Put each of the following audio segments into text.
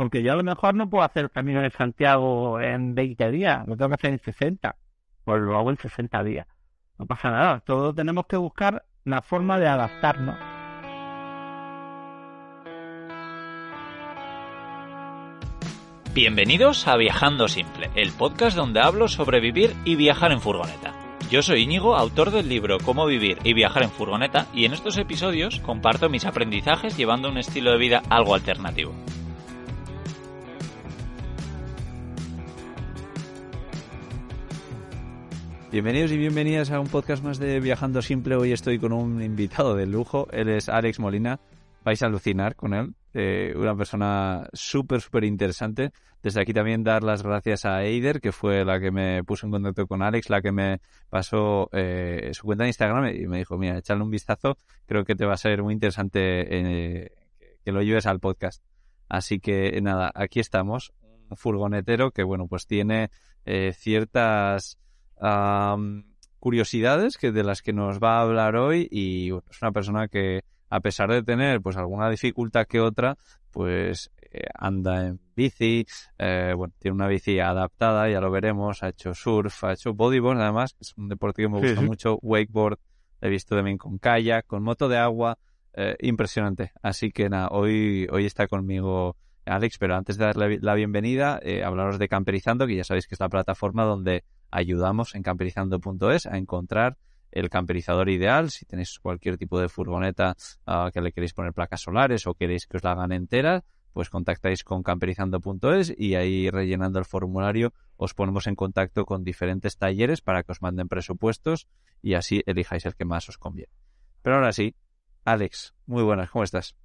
Porque yo a lo mejor no puedo hacer el Camino en Santiago en 20 días, lo tengo que hacer en 60. Pues lo hago en 60 días. No pasa nada, todos tenemos que buscar la forma de adaptarnos. Bienvenidos a Viajando Simple, el podcast donde hablo sobre vivir y viajar en furgoneta. Yo soy Íñigo, autor del libro Cómo vivir y viajar en furgoneta, y en estos episodios comparto mis aprendizajes llevando un estilo de vida algo alternativo. Bienvenidos y bienvenidas a un podcast más de Viajando Simple. Hoy estoy con un invitado de lujo. Él es Alex Molina. Vais a alucinar con él. Eh, una persona súper, súper interesante. Desde aquí también dar las gracias a Eider, que fue la que me puso en contacto con Alex, la que me pasó eh, su cuenta de Instagram y me dijo, mira, echarle un vistazo. Creo que te va a ser muy interesante eh, que lo lleves al podcast. Así que nada, aquí estamos. Un furgonetero que, bueno, pues tiene ciertas curiosidades que de las que nos va a hablar hoy y es una persona que a pesar de tener pues alguna dificultad que otra, pues eh, anda en bici, eh, bueno, tiene una bici adaptada, ya lo veremos, ha hecho surf, ha hecho bodyboard además, es un deporte que me gusta mucho, wakeboard, he visto también con kayak, con moto de agua, eh, impresionante. Así que nada, hoy, hoy está conmigo Alex, pero antes de darle la bienvenida, eh, hablaros de Camperizando, que ya sabéis que es la plataforma donde ayudamos en camperizando.es a encontrar el camperizador ideal. Si tenéis cualquier tipo de furgoneta ah, que le queréis poner placas solares o queréis que os la hagan entera, pues contactáis con camperizando.es y ahí rellenando el formulario os ponemos en contacto con diferentes talleres para que os manden presupuestos y así elijáis el que más os conviene. Pero ahora sí, Alex, muy buenas, ¿cómo estás?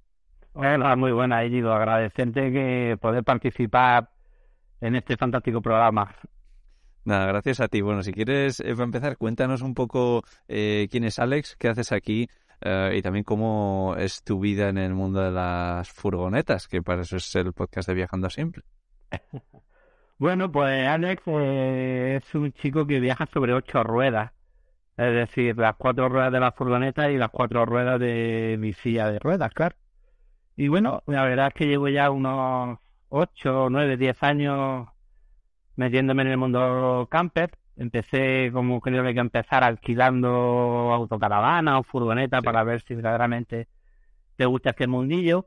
muy buena, ido Agradecerte que poder participar en este fantástico programa. Nada, gracias a ti. Bueno, si quieres, eh, empezar, cuéntanos un poco eh, quién es Alex, qué haces aquí eh, y también cómo es tu vida en el mundo de las furgonetas, que para eso es el podcast de Viajando Simple. Bueno, pues Alex es un chico que viaja sobre ocho ruedas, es decir, las cuatro ruedas de la furgoneta y las cuatro ruedas de mi silla de ruedas, claro. Y bueno, la verdad es que llevo ya unos 8, 9, 10 años metiéndome en el mundo camper. Empecé, como creo que empezar alquilando autocaravana o furgoneta para ver si verdaderamente te gusta este mundillo.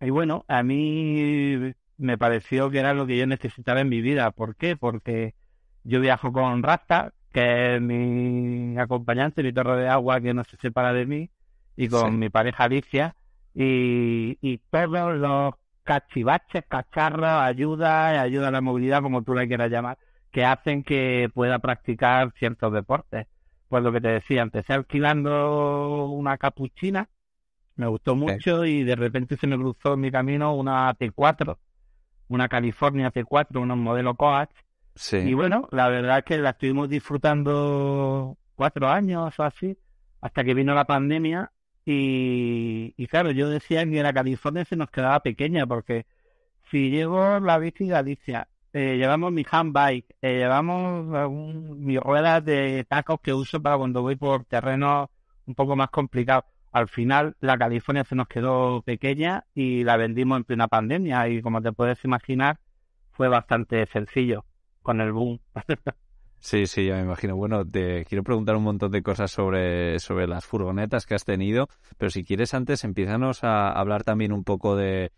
Y bueno, a mí me pareció que era lo que yo necesitaba en mi vida. ¿Por qué? Porque yo viajo con Rasta, que es mi acompañante, mi torre de agua que no se separa de mí, y con mi pareja Alicia, y, perros, los cachivaches, cacharros, ayuda, ayuda a la movilidad, como tú la quieras llamar, que hacen que pueda practicar ciertos deportes. Pues lo que te decía, empecé alquilando una capuchina, me gustó mucho y de repente se me cruzó en mi camino una T4, una California T4, unos modelo Coach. Y bueno, la verdad es que la estuvimos disfrutando cuatro años o así, hasta que vino la pandemia y, claro, yo decía que la California se nos quedaba pequeña, porque si llevo la bici Galicia, eh, llevamos mi handbike, eh, llevamos mi mis ruedas de tacos que uso para cuando voy por terrenos un poco más complicados. Al final, la California se nos quedó pequeña y la vendimos en plena pandemia. Y como te puedes imaginar, fue bastante sencillo con el boom. Sí, sí, ya me imagino. Bueno, te quiero preguntar un montón de cosas sobre, sobre las furgonetas que has tenido, pero si quieres antes, empiezanos a hablar también un poco de,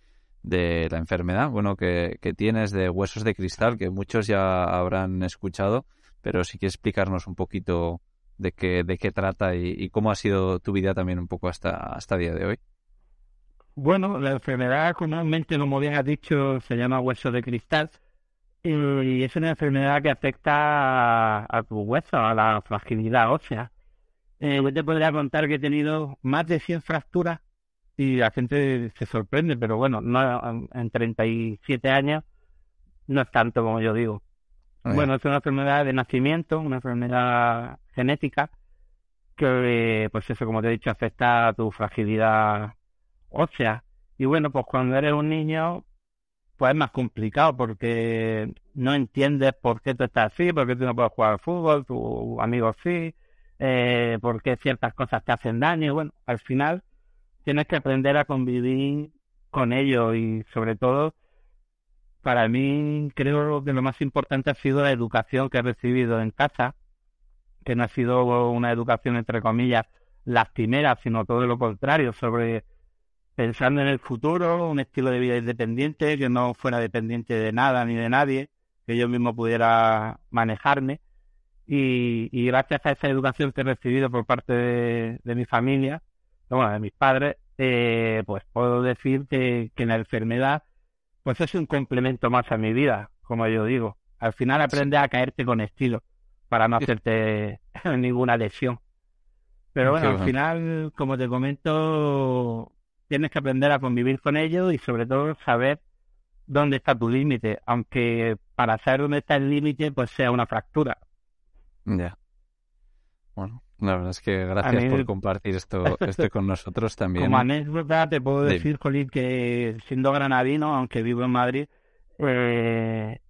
de la enfermedad, bueno, que, que, tienes de huesos de cristal, que muchos ya habrán escuchado, pero si quieres explicarnos un poquito de qué, de qué trata y, cómo ha sido tu vida también un poco hasta, hasta el día de hoy. Bueno, la enfermedad comúnmente, como bien has dicho, se llama hueso de cristal y es una enfermedad que afecta a, tu hueso, a la fragilidad ósea. Eh, yo te podría contar que he tenido más de 100 fracturas y la gente se sorprende, pero bueno, no, en 37 años no es tanto como yo digo. Ah, bueno, es una enfermedad de nacimiento, una enfermedad genética que, pues eso, como te he dicho, afecta a tu fragilidad ósea. Y bueno, pues cuando eres un niño, pues es más complicado porque no entiendes por qué tú estás así, por qué tú no puedes jugar al fútbol, tu amigo sí, eh, por qué ciertas cosas te hacen daño. Bueno, al final tienes que aprender a convivir con ellos... y sobre todo para mí creo que lo más importante ha sido la educación que he recibido en casa, que no ha sido una educación entre comillas lastimera, sino todo lo contrario, sobre pensando en el futuro, un estilo de vida independiente, que no fuera dependiente de nada ni de nadie, que yo mismo pudiera manejarme. Y, gracias a esa educación que he recibido por parte de, mi familia, bueno, de mis padres, eh, pues puedo decir que, que la enfermedad pues es un complemento más a mi vida, como yo digo. Al final aprendes a caerte con estilo para no hacerte ninguna lesión. Pero bueno, al final, como te comento, tienes que aprender a convivir con ellos y sobre todo saber dónde está tu límite, aunque para saber dónde está el límite pues sea una fractura. Ya. Bueno, la verdad es que gracias por compartir esto, esto con nosotros también. Como anécdota te puedo decir, que siendo granadino, aunque vivo en Madrid, he eh,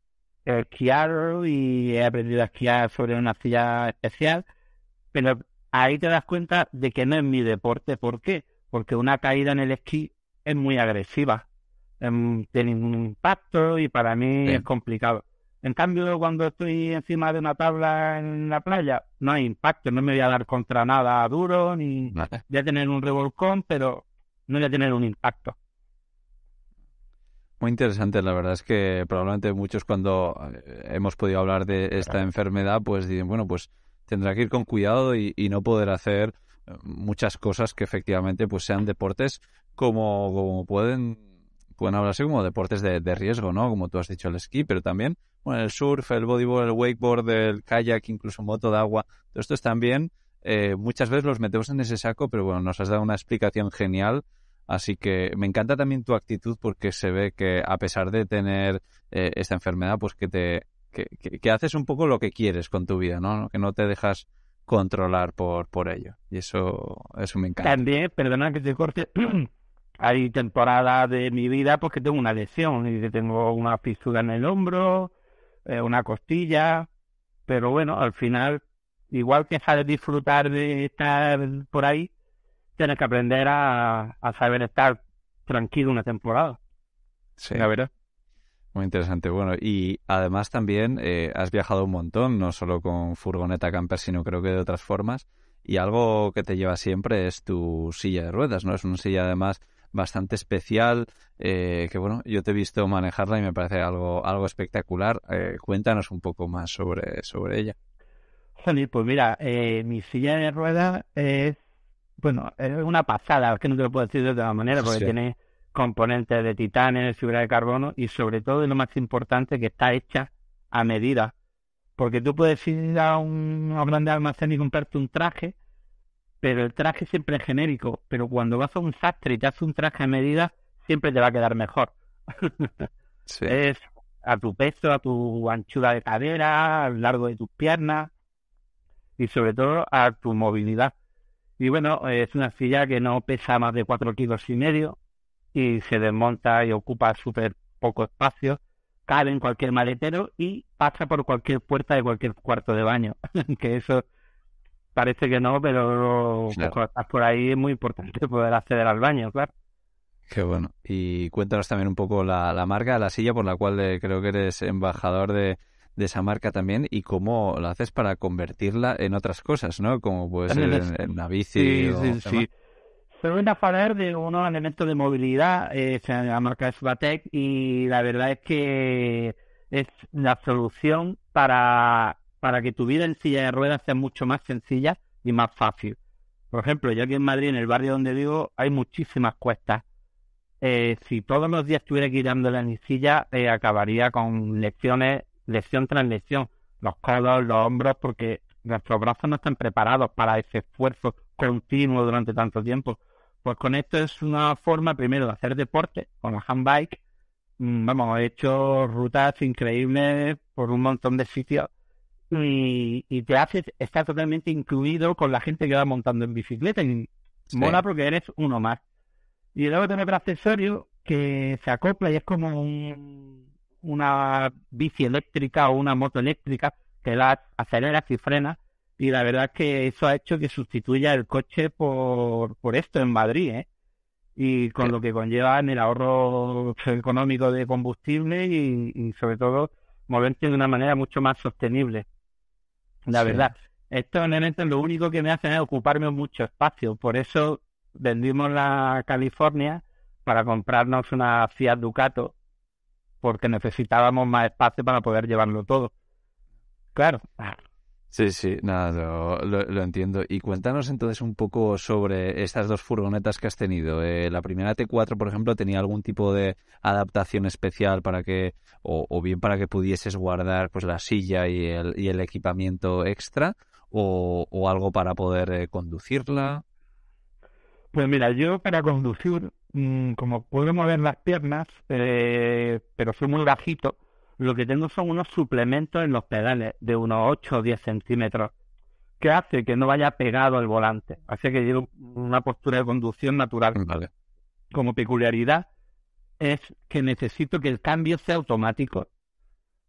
esquiado y he aprendido a esquiar sobre una silla especial, pero ahí te das cuenta de que no es mi deporte. ¿Por qué? porque una caída en el esquí es muy agresiva, tiene un impacto y para mí es complicado. En cambio, cuando estoy encima de una tabla en la playa, no hay impacto, no me voy a dar contra nada duro, ni voy a tener un revolcón, pero no voy a tener un impacto. Muy interesante, la verdad es que probablemente muchos cuando eh, hemos podido hablar de esta enfermedad, pues dicen, bueno, pues tendrá que ir con cuidado y no poder hacer muchas cosas que efectivamente pues sean deportes como, pueden, pueden hablarse como deportes de, riesgo, ¿no? Como tú has dicho, el esquí, pero también bueno, el surf, el bodyboard, el wakeboard, el kayak, incluso moto de agua. Todo esto es también, eh, muchas veces los metemos en ese saco, pero bueno, nos has dado una explicación genial. Así que me encanta también tu actitud porque se ve que a pesar de tener eh, esta enfermedad, pues que te que, que, haces un poco lo que quieres con tu vida, ¿no? Que no te dejas controlar por, por ello. Y eso, eso me encanta. También, perdona que te corte, hay temporadas de mi vida porque tengo una lesión y tengo una fisura en el hombro, eh, una costilla, pero bueno, al final, igual que de disfrutar de estar por ahí, tienes que aprender a, a saber estar tranquilo una temporada. Sí. La verdad. Muy interesante. Bueno, y además también eh, has viajado un montón, no solo con furgoneta camper, sino creo que de otras formas. Y algo que te lleva siempre es tu silla de ruedas, ¿no? Es una silla además bastante especial, eh, que bueno, yo te he visto manejarla y me parece algo, algo espectacular. Eh, cuéntanos un poco más sobre, sobre ella. Pues mira, mi silla de ruedas es, bueno, es una pasada, que no te lo puedo decir de otra manera, porque tiene componentes de titanio, de fibra de carbono y sobre todo, lo más importante, que está hecha a medida. Porque tú puedes ir a un, almacén y comprarte un traje, pero el traje siempre es genérico. Pero cuando vas a un sastre y te hace un traje a medida, siempre te va a quedar mejor. Es a tu peso, a tu anchura de cadera, al largo de tus piernas y sobre todo a tu movilidad. Y bueno, es una silla que no pesa más de cuatro kilos y medio, y se desmonta y ocupa súper poco espacio, cabe en cualquier maletero y pasa por cualquier puerta de cualquier cuarto de baño. que eso parece que no, pero cuando estás por ahí es muy importante poder acceder al baño, claro. Qué bueno. Y cuéntanos también un poco la, la marca, la silla por la cual eh, creo que eres embajador de, de, esa marca también y cómo lo haces para convertirla en otras cosas, ¿no? Como puede ser en, una bici. Pero a hablar de unos elementos de movilidad, eh, la marca es y la verdad es que es la solución para, para que tu vida en silla de ruedas sea mucho más sencilla y más fácil. Por ejemplo, yo aquí en Madrid, en el barrio donde vivo, hay muchísimas cuestas. Eh, si todos los días estuviera en la silla, eh, acabaría con lesiones, lesión tras lesión, Los codos, los hombros, porque nuestros brazos no están preparados para ese esfuerzo continuo durante tanto tiempo. Pues con esto es una forma primero de hacer deporte con la handbike. Mm, vamos, he hecho rutas increíbles por un montón de sitios y, te haces, estar totalmente incluido con la gente que va montando en bicicleta y mola porque eres uno más. Y luego tenés el accesorio que se acopla y es como una bici eléctrica o una moto eléctrica que la acelera y frenas y la verdad es que eso ha hecho que sustituya el coche por, por esto en Madrid, ¿eh? Y con lo que conlleva en el ahorro económico de combustible y, sobre todo moverte de una manera mucho más sostenible. La verdad verdad, estos es lo único que me hace es ocuparme mucho espacio. Por eso vendimos la California para comprarnos una Fiat Ducato, porque necesitábamos más espacio para poder llevarlo todo. Claro, ah. Sí, sí, nada, lo, entiendo. Y cuéntanos entonces un poco sobre estas dos furgonetas que has tenido. Eh, la primera T4, por ejemplo, tenía algún tipo de adaptación especial para que, o, bien para que pudieses guardar pues la silla y el, equipamiento extra, o, o, algo para poder eh, conducirla. Pues mira, yo para conducir, mm, como puedo mover las piernas, eh, pero soy muy bajito, lo que tengo son unos suplementos en los pedales de unos 8 o 10 centímetros, que hace que no vaya pegado al volante, hace que lleve una postura de conducción natural. Como peculiaridad es que necesito que el cambio sea automático,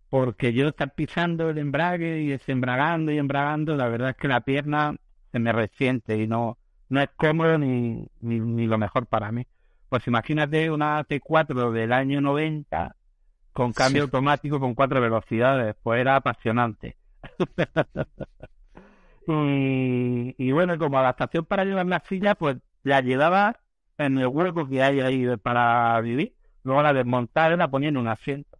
porque yo estar pisando el embrague y desembragando y embragando, la verdad es que la pierna se me resiente y no, no es cómodo ni, ni, ni lo mejor para mí. Pues imagínate una T4 del año 90 con cambio automático con cuatro velocidades, pues era apasionante. y, bueno, como adaptación para llevar la silla, pues la llevaba en el hueco que hay ahí para vivir, luego la desmontaba y la ponía en un asiento.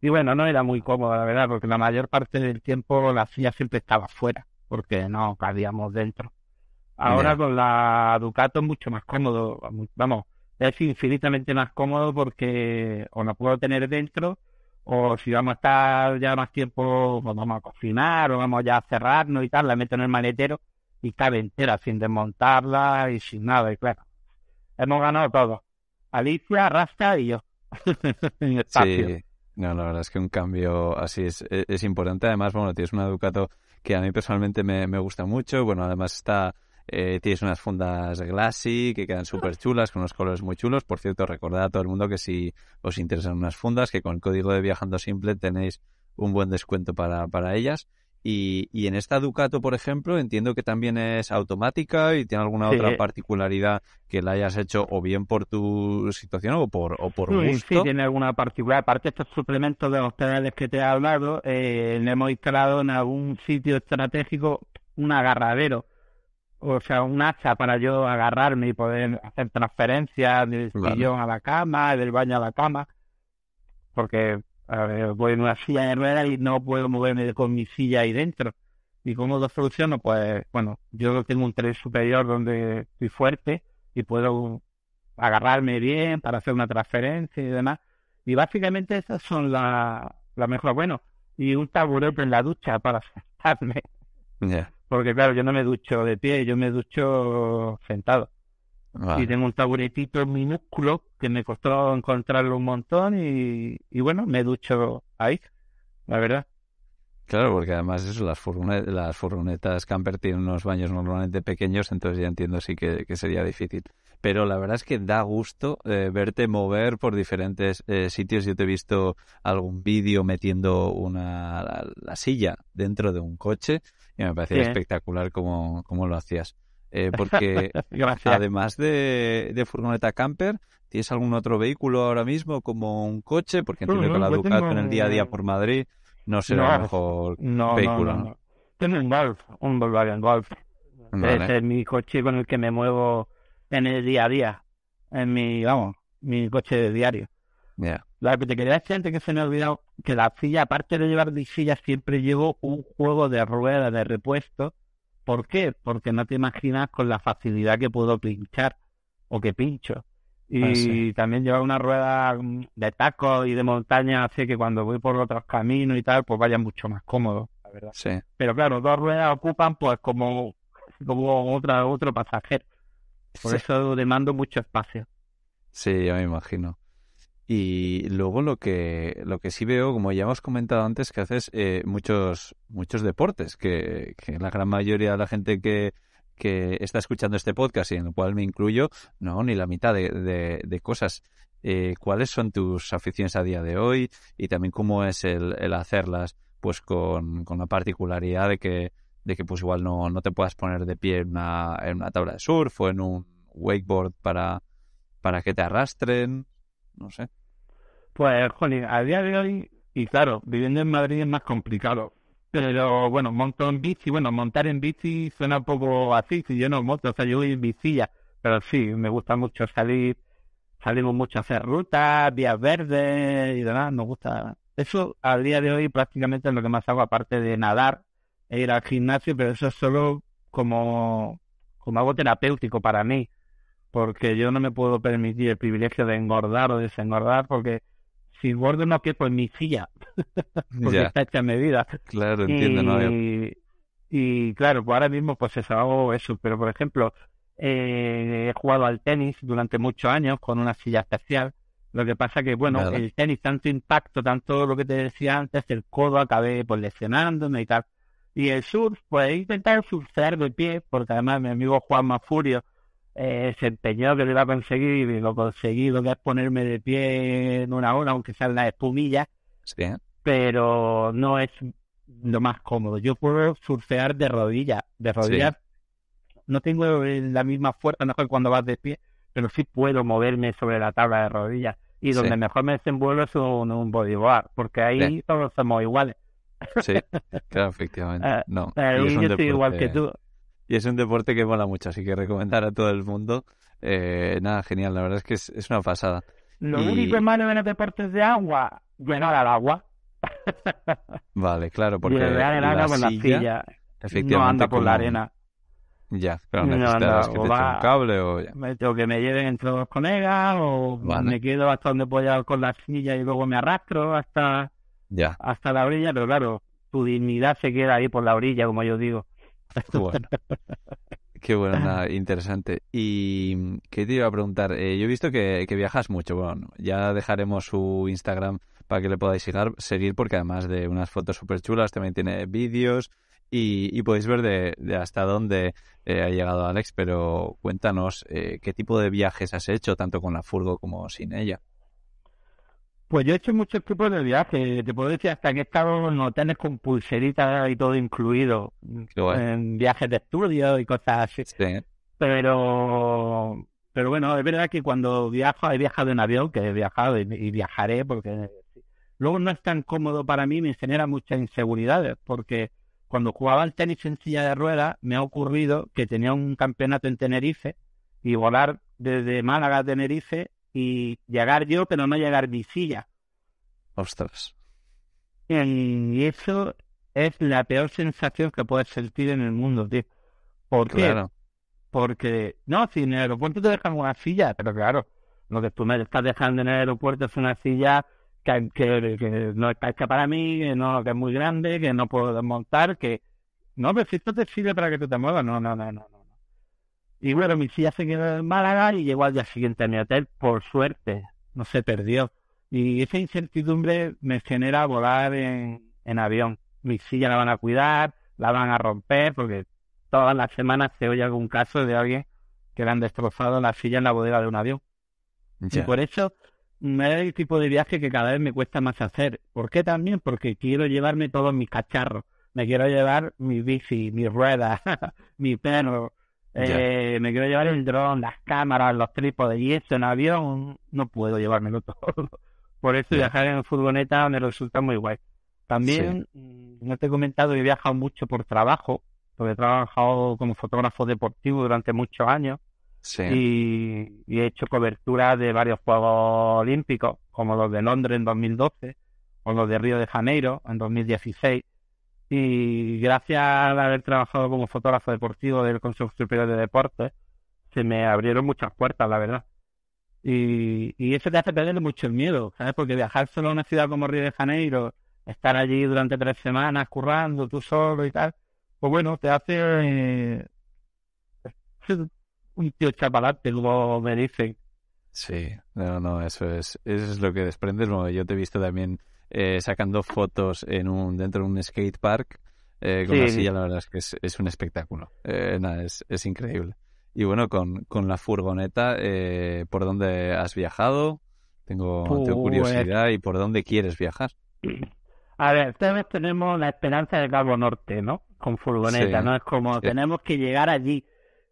Y bueno, no era muy cómodo, la verdad, porque la mayor parte del tiempo la silla siempre estaba fuera, porque no cabíamos dentro. Ahora con la Ducato es mucho más cómodo, vamos, es infinitamente más cómodo porque o no puedo tener dentro o si vamos a estar ya más tiempo, pues vamos a cocinar o vamos ya a cerrarnos y tal, la meto en el maletero y cabe entera sin desmontarla y sin nada. Y claro, hemos ganado todo. Alicia, Rasta y yo. Sí. No, la verdad es que un cambio así es, e-, es, importante. Además, bueno, tienes un Ducato que a mí personalmente me, me gusta mucho. Bueno, además está eh, tienes unas fundas glassy que quedan súper chulas, con unos colores muy chulos. Por cierto, recordad a todo el mundo que si os interesan unas fundas, que con el código de Viajando Simple tenéis un buen descuento para, para ellas. Y, en esta Ducato, por ejemplo, entiendo que también es automática y tiene alguna otra particularidad que la hayas hecho o bien por tu situación o por, o por sí, gusto. tiene alguna particularidad. Aparte estos suplementos de los pedales que te he hablado, eh, le hemos instalado en algún sitio estratégico un agarradero o sea, un hacha para yo agarrarme y poder hacer transferencias del sillón a la cama, del baño a la cama, porque voy en una silla de ruedas y no puedo moverme con mi silla ahí dentro. ¿Y cómo lo soluciono? Pues bueno, yo tengo un tren superior donde estoy fuerte y puedo agarrarme bien para hacer una transferencia y demás. Y básicamente esas son las la Bueno, y un taburete en la ducha para sentarme. ya. Porque claro, yo no me ducho de pie, yo me ducho sentado. Y tengo un taburetito minúsculo que me costó encontrarlo un montón y, bueno, me ducho ahí, la verdad. Claro, porque además eso, las, furgonetas, las furgonetas camper tienen unos baños normalmente pequeños, entonces ya entiendo sí que, sería difícil. Pero la verdad es que da gusto eh, verte mover por diferentes eh, sitios. Yo te he visto algún vídeo metiendo una, la, silla dentro de un coche me parecía espectacular cómo, lo hacías. Eh, porque además de, de, furgoneta camper, ¿tienes algún otro vehículo ahora mismo como un coche? Porque entiendo que la en el día a día por Madrid no será no, mejor vehículo. Tengo un Golf, un Volkswagen Golf. Ese es mi coche con el que me muevo en el día a día, en mi, vamos, mi coche diario. Lo que te quería decir este, antes que se me ha olvidado, que la silla, aparte de llevar mi silla, siempre llevo un juego de ruedas de repuesto. ¿Por qué? Porque no te imaginas con la facilidad que puedo pinchar o que pincho. Y ah, también llevar una rueda mm, de taco y de montaña hace que cuando voy por otros caminos y tal, pues vaya mucho más cómodo, verdad. Pero claro, dos ruedas ocupan pues como, como otra, otro pasajero. Por eso demando mucho espacio. Sí, yo me imagino. Y luego lo que, lo que sí veo, como ya hemos comentado antes, que haces eh, muchos, muchos deportes, que, la gran mayoría de la gente que, que, está escuchando este podcast y en el cual me incluyo, no, ni la mitad de, de, cosas. Eh, ¿Cuáles son tus aficiones a día de hoy? Y también cómo es el, el hacerlas, pues con, con, la particularidad de que, de que pues igual no, no te puedas poner de pie en una, en una tabla de surf o en un wakeboard para, para que te arrastren. No sé. Pues, jolín, a día de hoy, y claro, viviendo en Madrid es más complicado. Pero bueno, monto en bici, bueno, montar en bici suena poco así, si yo no monto, o sea, yo voy en bicilla, pero sí, me gusta mucho salir, salimos mucho a hacer rutas, vías verdes y demás, nos gusta. Eso a día de hoy prácticamente es lo que más hago, aparte de nadar e ir al gimnasio, pero eso es solo como, como algo terapéutico para mí, porque yo no me puedo permitir el privilegio de engordar o desengordar, porque si gordo una pieza, pues mi silla, porque está hecha a medida. Claro, y, Y claro, pues ahora mismo pues eso, hago eso, pero por ejemplo, eh, he jugado al tenis durante muchos años con una silla especial. Lo que pasa que, bueno, el tenis, tanto impacto, tanto lo que te decía antes, el codo acabé pues lesionándome y tal. Y el surf, pues he intentado surfear de pie, porque además mi amigo Juan Mafurio eh, se empeñó que lo iba a conseguir y lo conseguí, lo que es ponerme de pie en una hora, aunque sean las espumillas. Sí. ¿eh? Pero no es lo más cómodo. Yo puedo surfear de rodillas. De rodillas no tengo la misma fuerza, no que cuando vas de pie, pero sí puedo moverme sobre la tabla de rodillas. Y donde mejor me desenvuelvo es un, un bodyboard, porque ahí todos somos iguales. Sí, claro, efectivamente. Ah, no, ah, yo estoy igual que tú y es un deporte que mola mucho, así que recomendar a todo el mundo. Eh, nada, genial, la verdad es que es, una pasada. Lo único es malo de partes deportes de agua, bueno al agua. vale, claro, porque el agua la silla, efectivamente, no anda por la arena. Ya, claro, cable o Me que me lleven entre dos colegas o me quedo hasta donde pueda con la silla y luego me arrastro hasta, ya. hasta la orilla, pero claro, tu dignidad se queda ahí por la orilla, como yo digo. Bueno. Qué buena, interesante. Y qué te iba a preguntar, eh, yo he visto que, viajas mucho, bueno, ya dejaremos su Instagram para que le podáis seguir, porque además de unas fotos súper chulas, también tiene vídeos y, podéis ver de, hasta dónde eh, ha llegado Alex, pero cuéntanos eh, qué tipo de viajes has hecho, tanto con la furgo como sin ella. Pues yo he hecho muchos tipos de viajes. Te puedo decir hasta en he estado en hoteles con pulseritas y todo incluido. Mm, en viajes de estudio y cosas así. Pero, pero bueno, es verdad que cuando viajo, he viajado en avión, que he viajado y, viajaré porque luego no es tan cómodo para mí, me genera muchas inseguridades porque cuando jugaba al tenis en silla de ruedas, me ha ocurrido que tenía un campeonato en Tenerife y volar desde Málaga a Tenerife y llegar yo, pero no llegar mi silla. Ostras. Y eso es la peor sensación que puedes sentir en el mundo, tío. ¿Por claro. Porque, no, si en el aeropuerto te dejan una silla, pero claro, lo que tú me estás dejando en el aeropuerto es una silla que, no es para mí, que, no, que es muy grande, que no puedo desmontar, que... No, pero si esto te sirve para que tú te muevas, no, no, no, no. Y bueno, mi silla se quedó en Málaga y llegó al día siguiente a mi hotel, por suerte, no se perdió. Y esa incertidumbre me genera volar en, en avión. Mi silla la van a cuidar, la van a romper, porque todas las semanas se oye algún caso de alguien que le han destrozado la silla en la bodega de un avión. Y por eso me mm, el tipo de viaje que cada vez me cuesta más hacer. ¿Por qué también? Porque quiero llevarme todos mis cacharros. Me quiero llevar mi bici, mi rueda, mi perro, eh, me quiero llevar el dron, las cámaras, los trípodes de yeso en avión. No puedo llevármelo todo. Por eso viajar en furgoneta me resulta muy guay. También, mm, no te he comentado, que he viajado mucho por trabajo, porque he trabajado como fotógrafo deportivo durante muchos años. Y, y, he hecho cobertura de varios Juegos Olímpicos, como los de Londres en 2012 o los de Río de Janeiro en 2016 y gracias a haber trabajado como fotógrafo deportivo del Consejo Superior de Deportes, se me abrieron muchas puertas, la verdad. Y, eso te hace perder mucho el miedo, ¿sabes? Porque viajar solo a una ciudad como Río de Janeiro, estar allí durante tres semanas currando tú solo y tal, pues bueno, te hace eh, un tío chapalate, luego me dicen. Sí, no, no, eso es, eso es lo que desprendes. yo te he visto también eh, sacando fotos en un, dentro de un skate park eh, con la silla, la verdad es que es, un espectáculo. Eh, es, increíble. Y bueno, con, con la furgoneta, eh, ¿por dónde has viajado? Tengo, pues curiosidad y por dónde quieres viajar. A ver, esta vez tenemos la esperanza del Cabo Norte, ¿no? Con furgoneta, ¿no? Es como tenemos que llegar allí.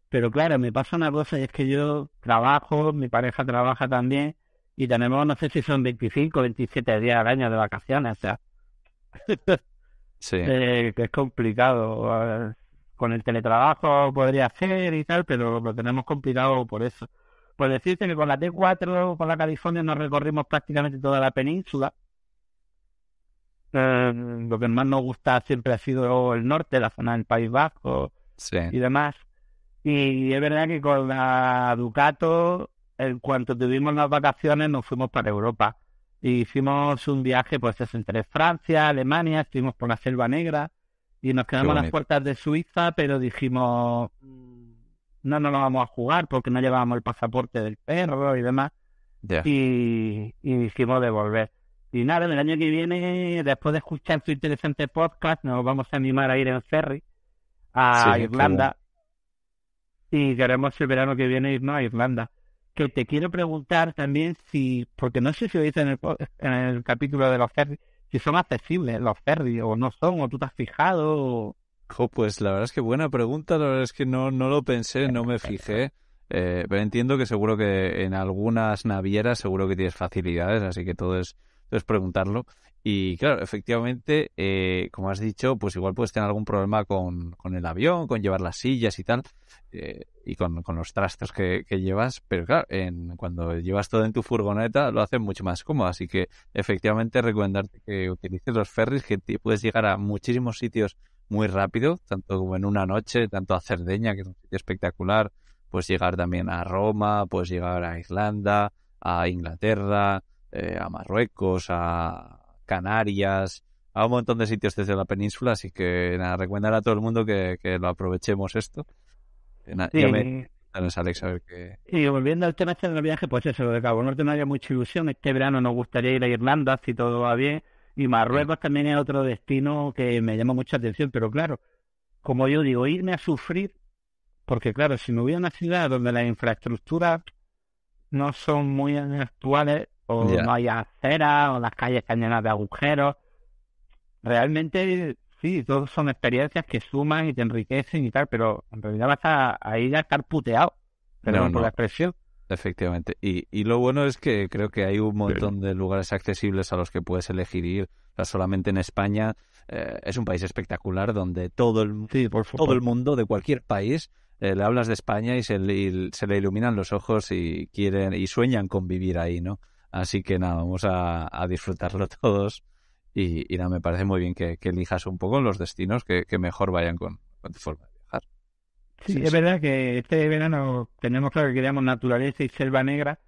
Pero claro, me pasa una cosa y es que yo trabajo, mi pareja trabaja también, y tenemos, no sé si son 25, 27 días al año de vacaciones, o sea. sí. Eh, que es complicado. Eh, con el teletrabajo podría ser y tal, pero lo tenemos complicado por eso. Pues decirte que con la T4, con la California, nos recorrimos prácticamente toda la península. Eh, lo que más nos gusta siempre ha sido el norte, la zona del País Vasco y demás. Y es verdad que con la Ducato en cuanto tuvimos las vacaciones nos fuimos para Europa. E hicimos un viaje pues es entre Francia, Alemania, estuvimos por la Selva Negra y nos quedamos a las puertas de Suiza, pero dijimos mm, no nos lo vamos a jugar porque no llevábamos el pasaporte del perro y demás. Y, dijimos de volver. Y nada, en el año que viene, después de escuchar su interesante podcast, nos vamos a animar a ir en ferry a Irlanda. Y queremos el verano que viene irnos a Irlanda que te quiero preguntar también si, porque no sé si lo dice en el, en el capítulo de los ferries, si son accesibles los ferries o no son, o tú te has fijado. pues la verdad es que buena pregunta, la verdad es que no, no lo pensé, no me fijé. Eh, pero entiendo que seguro que en algunas navieras seguro que tienes facilidades, así que todo es entonces, preguntarlo. Y claro, efectivamente, eh, como has dicho, pues igual puedes tener algún problema con, el avión, con llevar las sillas y tal, eh, y con, los trastos que, llevas, pero claro, en, cuando llevas todo en tu furgoneta lo hacen mucho más cómodo, así que efectivamente recomendarte que utilices los ferries, que puedes llegar a muchísimos sitios muy rápido, tanto como en una noche, tanto a Cerdeña, que es un sitio espectacular, puedes llegar también a Roma, puedes llegar a Irlanda, a Inglaterra, eh, a Marruecos, a Canarias, a un montón de sitios desde la península, así que nada, recomendar a todo el mundo que, lo aprovechemos esto. Eh, y volviendo al tema este del viaje, pues eso, lo de Cabo Norte me mucha ilusión. Este verano nos gustaría ir a Irlanda, si todo va bien. Y Marruecos también es otro destino que me llama mucha atención, pero claro, como yo digo, irme a sufrir, porque claro, si me voy a una ciudad donde las infraestructuras no son muy actuales, o no hay acera, o las calles están llenas de agujeros. Realmente, sí, todos son experiencias que suman y te enriquecen y tal, pero en realidad vas a, ir a estar puteado, pero por la expresión. Efectivamente. Y, lo bueno es que creo que hay un montón de lugares accesibles a los que puedes elegir ir. solamente en España eh, es un país espectacular donde todo el, todo el mundo de cualquier país eh, le hablas de España y se, y se le iluminan los ojos y quieren y sueñan con vivir ahí, ¿no? Así que nada, vamos a, disfrutarlo todos. Y, nada, me parece muy bien que, elijas un poco los destinos que, mejor vayan con, tu forma de viajar. Sí, es verdad que este verano tenemos claro que queríamos naturaleza y selva negra,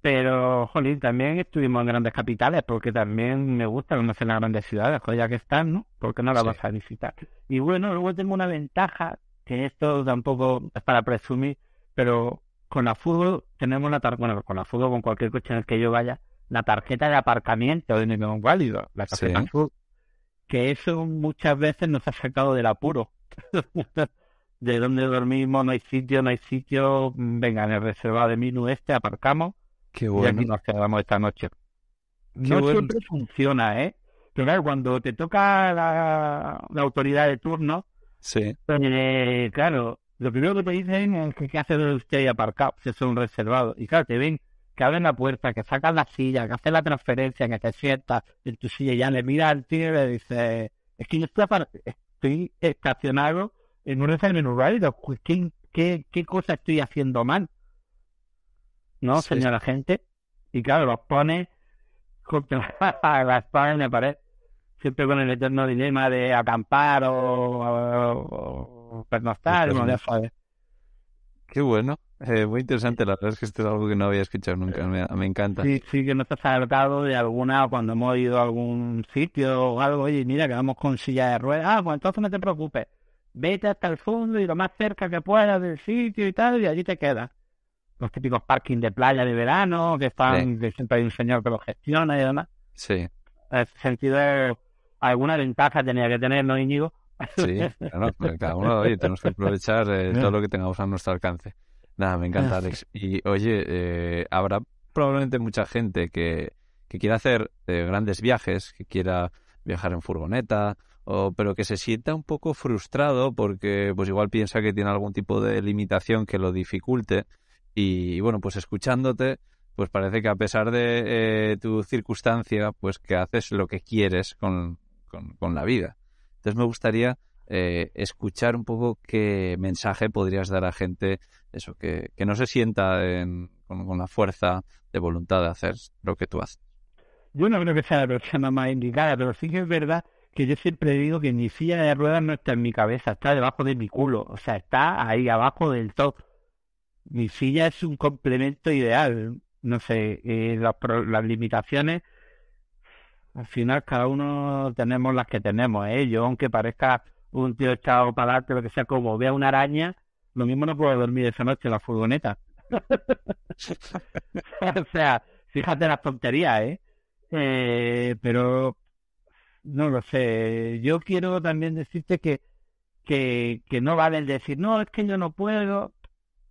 pero, jolín, también estuvimos en grandes capitales, porque también me gusta conocer las grandes ciudades, ya que están, ¿no? Porque no las vas a visitar. Y bueno, luego tengo una ventaja, que esto tampoco es para presumir, pero con la fútbol tenemos la con la fútbol, con cualquier coche en el que yo vaya, la tarjeta de aparcamiento de no válido, la tarjeta que eso muchas veces nos ha sacado del apuro. de dónde dormimos, no hay sitio, no hay sitio, venga, en el reservado de Minu este aparcamos Qué bueno. y aquí nos quedamos esta noche. no siempre funciona, ¿eh? Pero claro, cuando te toca la, autoridad de turno, sí. Eh, claro, lo primero que te dicen es que qué hace usted ahí aparcado, si es un reservado. Y claro, te ven que abren la puerta, que sacan la silla, que hacen la transferencia, que te sientas en tu silla y ya le mira al tío y le dice, es que yo estoy, estoy estacionado en un reservado válido, ¿Qué, qué, qué cosa estoy haciendo mal? ¿No, señora gente? Y claro, los pone contra la espalda en siempre con el eterno dilema de acampar o pernoctar, no le Qué bueno. Eh, muy interesante, la verdad es que esto es algo que no había escuchado nunca, me, encanta. Sí, sí, que no has alertado de alguna, cuando hemos ido a algún sitio o algo, y mira, que vamos con silla de ruedas, ah, pues entonces no te preocupes, vete hasta el fondo y lo más cerca que puedas del sitio y tal, y allí te quedas. Los típicos parking de playa de verano, que están, siempre hay un señor que lo gestiona y demás. Sí. En ese sentido, alguna ventaja tenía que tener, ¿no, Íñigo? Sí, cada uno, oye, tenemos que aprovechar eh, todo lo que tengamos a nuestro alcance. Nada, me encanta, ah. Alex. Y oye, eh, habrá probablemente mucha gente que, que quiera hacer eh, grandes viajes, que quiera viajar en furgoneta, o, pero que se sienta un poco frustrado porque pues igual piensa que tiene algún tipo de limitación que lo dificulte. Y, bueno, pues escuchándote, pues parece que a pesar de tu circunstancia, pues que haces lo que quieres con, con, con la vida. Entonces me gustaría eh, escuchar un poco qué mensaje podrías dar a gente, eso, que, que no se sienta con, la fuerza de voluntad de hacer lo que tú haces. Yo no creo que sea la persona más indicada, pero sí que es verdad que yo siempre digo que mi silla de ruedas no está en mi cabeza, está debajo de mi culo, o sea, está ahí abajo del top. Mi silla es un complemento ideal, no sé, eh, las limitaciones al final cada uno tenemos las que tenemos, ¿eh? Yo, aunque parezca un tío echado para adelante, lo que sea, como vea una araña, lo mismo no puedo dormir esa noche en la furgoneta. o sea, fíjate las tonterías, ¿eh? ¿eh? Pero no lo sé. Yo quiero también decirte que, que, que no vale decir, no, es que yo no puedo.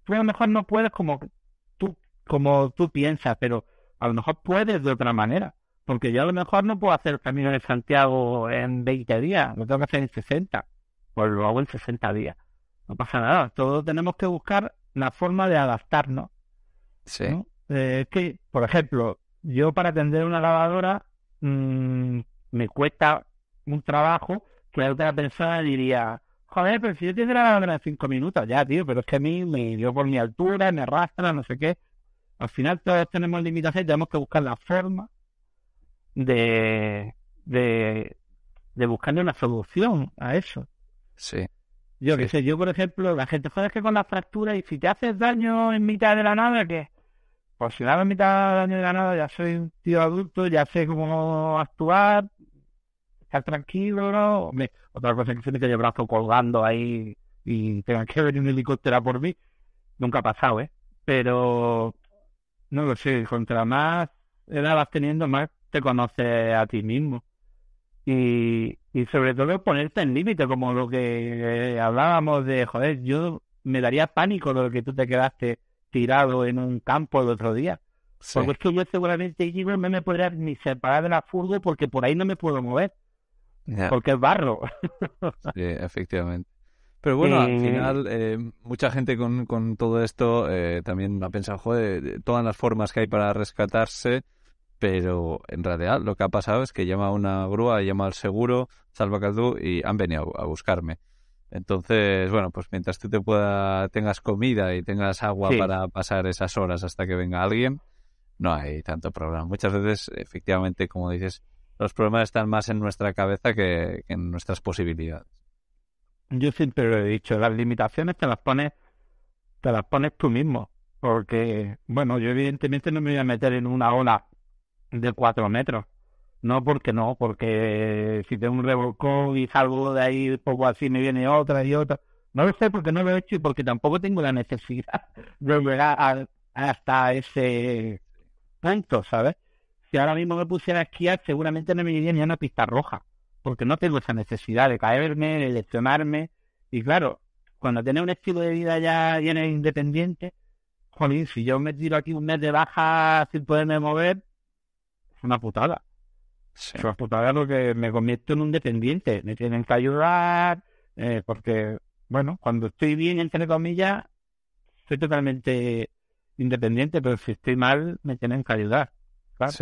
Pues a lo mejor no puedes como tú, como tú piensas, pero a lo mejor puedes de otra manera. Porque yo a lo mejor no puedo hacer el camino de Santiago en 20 días, lo tengo que hacer en 60. Pues lo hago en 60 días. No pasa nada, todos tenemos que buscar la forma de adaptarnos. Sí. Eh, es que, por ejemplo, yo para atender una lavadora mm, me cuesta un trabajo que otra persona diría, joder, pero si yo tendría la lavadora en 5 minutos, ya, tío, pero es que a mí me dio por mi altura, me arrastra, no sé qué. Al final todos tenemos limitaciones, tenemos que buscar la forma de, de, buscarle una solución a eso. Sí. Yo qué sé, yo por ejemplo, la gente joder que con la fractura y si te haces daño en mitad de la nada, que Pues si me en mitad de daño de la nada, ya soy un tío adulto, ya sé cómo actuar, estar tranquilo, ¿no? Hombre, otra cosa es que tiene que el brazo colgando ahí y tengan que venir un helicóptero por mí. Nunca ha pasado, ¿eh? Pero no lo sé, contra más edad vas teniendo, más te conoces a ti mismo. Y, sobre todo ponerte en límite, como lo que eh, hablábamos de, joder, yo me daría pánico lo que tú te quedaste tirado en un campo el otro día. Porque es que yo seguramente no me podría ni separar de la furgo porque por ahí no me puedo mover. Porque es barro. sí, efectivamente. Pero bueno, al eh, final, eh, mucha gente con, con todo esto eh, también ha pensado, joder, todas las formas que hay para rescatarse, pero en realidad lo que ha pasado es que llama a una grúa, llama al seguro, salva Caldú y han venido a buscarme. Entonces, bueno, pues mientras tú te pueda, tengas comida y tengas agua para pasar esas horas hasta que venga alguien, no hay tanto problema. Muchas veces, efectivamente, como dices, los problemas están más en nuestra cabeza que, en nuestras posibilidades. Yo siempre lo he dicho, las limitaciones te las pones, te las pones tú mismo, porque, bueno, yo evidentemente no me voy a meter en una ola de cuatro metros. No, porque no, porque si tengo un revolcón y salgo de ahí poco así, me viene otra y otra. No lo sé porque no lo he hecho y porque tampoco tengo la necesidad de volver a, hasta ese tanto, ¿sabes? Si ahora mismo me pusiera a esquiar, seguramente no me iría ni a una pista roja, porque no tengo esa necesidad de caerme, de lesionarme. Y claro, cuando tienes un estilo de vida ya, bien e independiente, jolín, si yo me tiro aquí un mes de baja sin poderme mover, una putada. Es una putada porque me convierto en un dependiente. Me tienen que ayudar, eh, porque, bueno, cuando estoy bien, entre comillas, soy totalmente independiente, pero si estoy mal, me tienen que ayudar. Claro.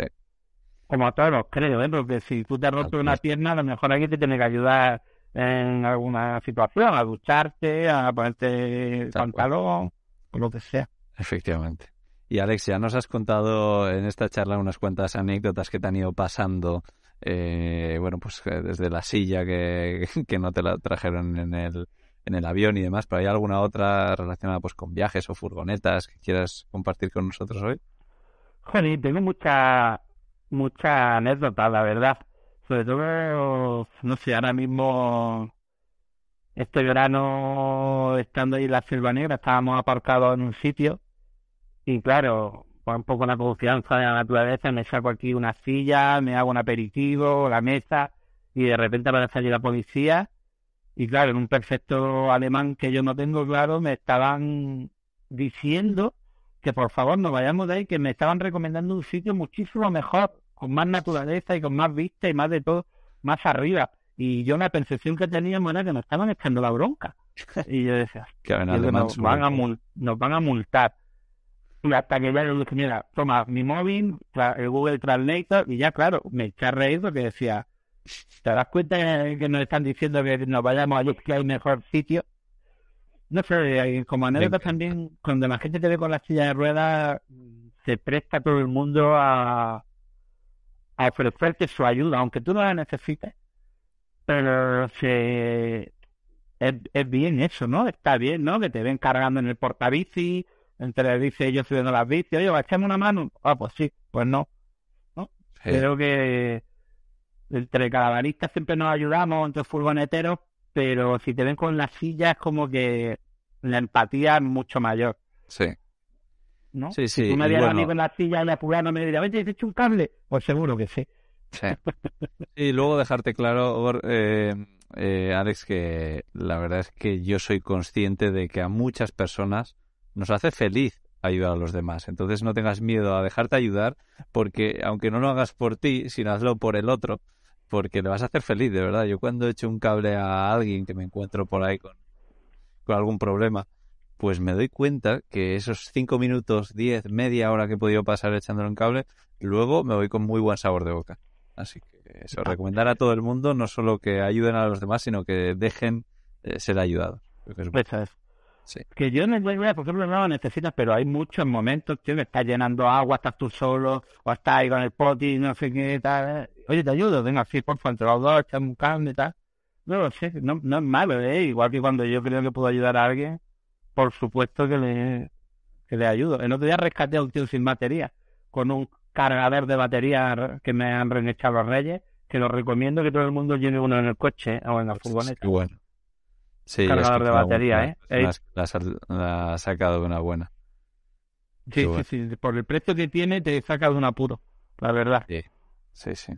Como a todos, creo, ¿eh? porque si tú te has roto una pierna, a lo mejor alguien te tiene que ayudar en alguna situación, a ducharte, a ponerte el pantalón, o lo que sea. Efectivamente. Y Alexia, nos has contado en esta charla unas cuantas anécdotas que te han ido pasando, eh, bueno, pues eh, desde la silla que, no te la trajeron en el, en el avión y demás, pero ¿hay alguna otra relacionada pues con viajes o furgonetas que quieras compartir con nosotros hoy? Joder, tengo mucha, mucha anécdota, la verdad. Sobre todo, no sé, ahora mismo este verano, estando ahí en la Selva Negra, estábamos aparcados en un sitio y claro, un poco la confianza de la naturaleza, me saco aquí una silla, me hago un aperitivo, la mesa, y de repente a salir la policía. Y claro, en un perfecto alemán que yo no tengo claro, me estaban diciendo que por favor nos vayamos de ahí, que me estaban recomendando un sitio muchísimo mejor, con más naturaleza y con más vista y más de todo, más arriba. Y yo una percepción que teníamos era que nos estaban echando la bronca. Y yo decía, que nos van a multar hasta que veo que mira, toma mi móvil, el Google Translator, y ya, claro, me eché a reír porque decía, ¿te das cuenta que, nos están diciendo que nos vayamos a buscar el mejor sitio? No sé, como anécdota también, cuando la gente te ve con la silla de ruedas, se presta todo el mundo a, a ofrecerte su ayuda, aunque tú no la necesites. Pero se, es, es bien eso, ¿no? Está bien, ¿no? Que te ven cargando en el portabici, entre dice yo subiendo las bicis oye, echame una mano. Ah, pues sí, pues no. Creo que entre calabaristas siempre nos ayudamos, entre furgoneteros, pero si te ven con la silla es como que la empatía es mucho mayor. Sí. ¿No? Sí, sí. Si tú me dieras a mí con la silla en la me diría oye, ¿te hecho un cable? Pues seguro que sí. y luego dejarte claro, eh, eh, Alex, que la verdad es que yo soy consciente de que a muchas personas nos hace feliz ayudar a los demás. Entonces no tengas miedo a dejarte ayudar porque aunque no lo hagas por ti, sino hazlo por el otro, porque le vas a hacer feliz, de verdad. Yo cuando echo un cable a alguien que me encuentro por ahí con, algún problema, pues me doy cuenta que esos cinco minutos, diez, media hora que he podido pasar echándole un cable, luego me voy con muy buen sabor de boca. Así que eso, recomendar a todo el mundo no solo que ayuden a los demás, sino que dejen eh, ser ayudados. Sí. Que yo no voy por no lo necesitas, pero hay muchos momentos, tío, que estás llenando agua, estás tú solo, o estás ahí con el poti, no sé qué, tal. Eh. Oye, te ayudo, venga, sí, por favor, entre los dos, estás buscando y tal. No lo sé, no, no es malo, eh, Igual que cuando yo creo que puedo ayudar a alguien, por supuesto que le, que le ayudo. El otro día rescaté a un tío sin batería, con un cargador de batería que me han reenechado los reyes, que lo recomiendo que todo el mundo llene uno en el coche o en la pues furgoneta. bueno sí, de batería, ¿eh? La, ha sacado de una buena. Sí, sí, Por el precio que tiene, te saca de un apuro, la verdad. Sí, sí.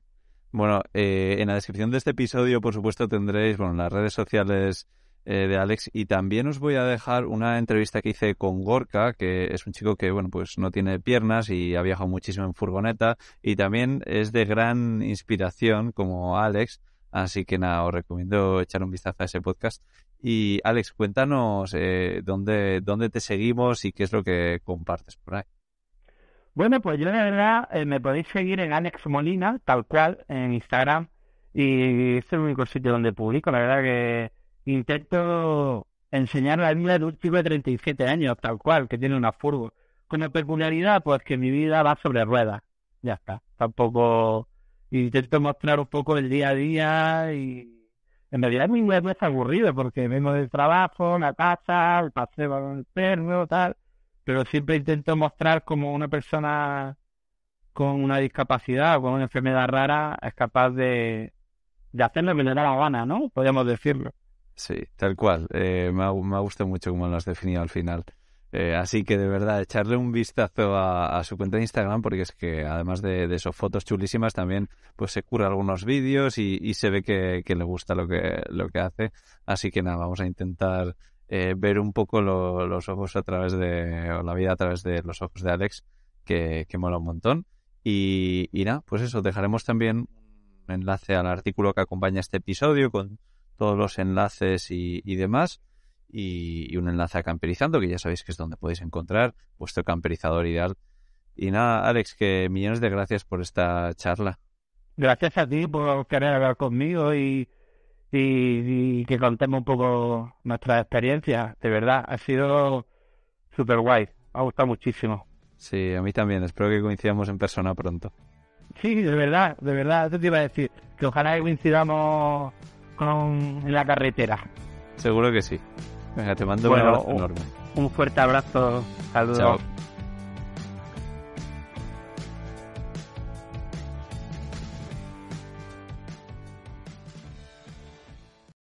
Bueno, eh, en la descripción de este episodio, por supuesto, tendréis bueno, las redes sociales eh, de Alex y también os voy a dejar una entrevista que hice con Gorka, que es un chico que, bueno, pues no tiene piernas y ha viajado muchísimo en furgoneta y también es de gran inspiración como Alex Así que nada, os recomiendo echar un vistazo a ese podcast. Y Alex, cuéntanos eh, dónde, dónde te seguimos y qué es lo que compartes por ahí. Bueno, pues yo de verdad eh, me podéis seguir en Alex Molina, tal cual, en Instagram. Y es el único sitio donde publico. La verdad que intento enseñar la vida de un chico de 37 años, tal cual, que tiene una furgo. Con la peculiaridad, pues que mi vida va sobre ruedas. Ya está. Tampoco intento mostrar un poco el día a día y en realidad mi web es aburrido porque vengo del trabajo, la casa, el paseo con el perro, tal, pero siempre intento mostrar como una persona con una discapacidad o con una enfermedad rara es capaz de, de hacerle le da la gana, ¿no? Podríamos decirlo. Sí, tal cual. Eh, me, ha, me, gustado mucho como lo has definido al final. Eh, así que de verdad, echarle un vistazo a, su cuenta de Instagram, porque es que además de, de sus fotos chulísimas, también pues se cura algunos vídeos y, se ve que, le gusta lo que, lo que hace. Así que nada, vamos a intentar eh, ver un poco los ojos a través de, la vida a través de los ojos de Alex, que, mola un montón. Y, nada, pues eso, dejaremos también un enlace al artículo que acompaña este episodio con todos los enlaces y demás y, un enlace a Camperizando, que ya sabéis que es donde podéis encontrar vuestro camperizador ideal. Y nada, Alex, que millones de gracias por esta charla. Gracias a ti por querer hablar conmigo y, que contemos un poco nuestra experiencia De verdad, ha sido súper guay. Me ha gustado muchísimo. Sí, a mí también. Espero que coincidamos en persona pronto. Sí, de verdad, de verdad. Eso te iba a decir. Que ojalá coincidamos con, en la carretera. Seguro que sí. Venga, te mando un abrazo enorme. Un fuerte abrazo. Saludos. Chao.